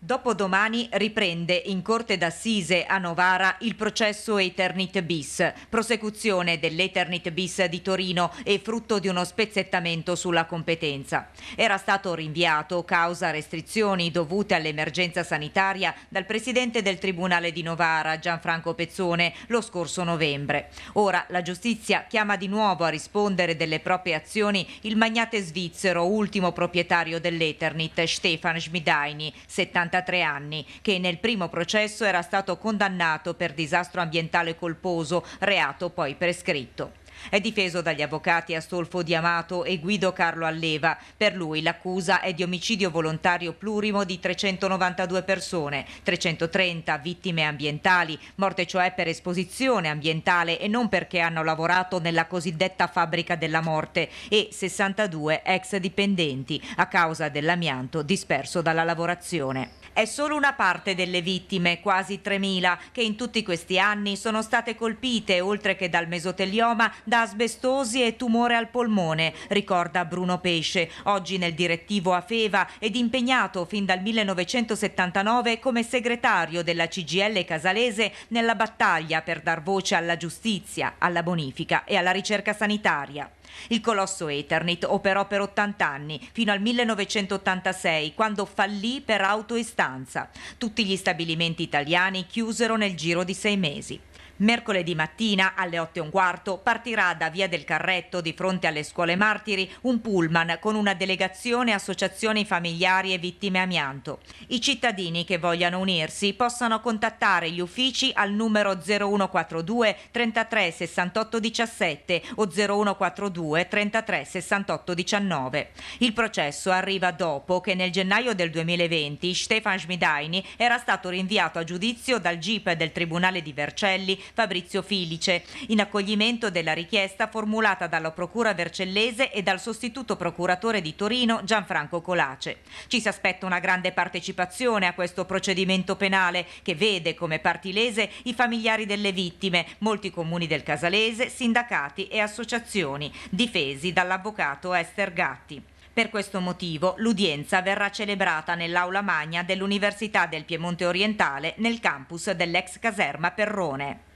Dopodomani riprende in Corte d'Assise a Novara il processo Eternit bis, prosecuzione dell'Eternit bis di Torino e frutto di uno spezzettamento sulla competenza. Era stato rinviato causa restrizioni dovute all'emergenza sanitaria dal presidente del Tribunale di Novara Gianfranco Pezzone lo scorso novembre. Ora la giustizia chiama di nuovo a rispondere delle proprie azioni il magnate svizzero, ultimo proprietario dell'Eternit, Stefan Schmidaini, 70 73 anni, che nel primo processo era stato condannato per disastro ambientale colposo, reato poi prescritto. È difeso dagli avvocati Astolfo Di Amato e Guido Carlo Alleva. Per lui l'accusa è di omicidio volontario plurimo di 392 persone, 330 vittime ambientali, morte cioè per esposizione ambientale e non perché hanno lavorato nella cosiddetta fabbrica della morte e 62 ex dipendenti a causa dell'amianto disperso dalla lavorazione. È solo una parte delle vittime, quasi 3.000, che in tutti questi anni sono state colpite, oltre che dal mesotelioma, da asbestosi e tumore al polmone, ricorda Bruno Pesce, oggi nel direttivo a Feva ed impegnato fin dal 1979 come segretario della CGL casalese nella battaglia per dar voce alla giustizia, alla bonifica e alla ricerca sanitaria. Il colosso Eternit operò per 80 anni, fino al 1986, quando fallì per autoistanza. Tutti gli stabilimenti italiani chiusero nel giro di sei mesi. Mercoledì mattina alle 8 e un quarto partirà da Via del Carretto di fronte alle scuole martiri un pullman con una delegazione associazioni familiari e vittime amianto. I cittadini che vogliano unirsi possano contattare gli uffici al numero 0142 33 68 17 o 0142 33 68 19. Il processo arriva dopo che nel gennaio del 2020 Stefan Schmidaini era stato rinviato a giudizio dal GIP del Tribunale di Vercelli Fabrizio Filice, in accoglimento della richiesta formulata dalla Procura Vercellese e dal sostituto procuratore di Torino Gianfranco Colace. Ci si aspetta una grande partecipazione a questo procedimento penale che vede come parti lese i familiari delle vittime, molti comuni del Casalese, sindacati e associazioni, difesi dall'avvocato Esther Gatti. Per questo motivo l'udienza verrà celebrata nell'aula magna dell'Università del Piemonte Orientale nel campus dell'ex caserma Perrone.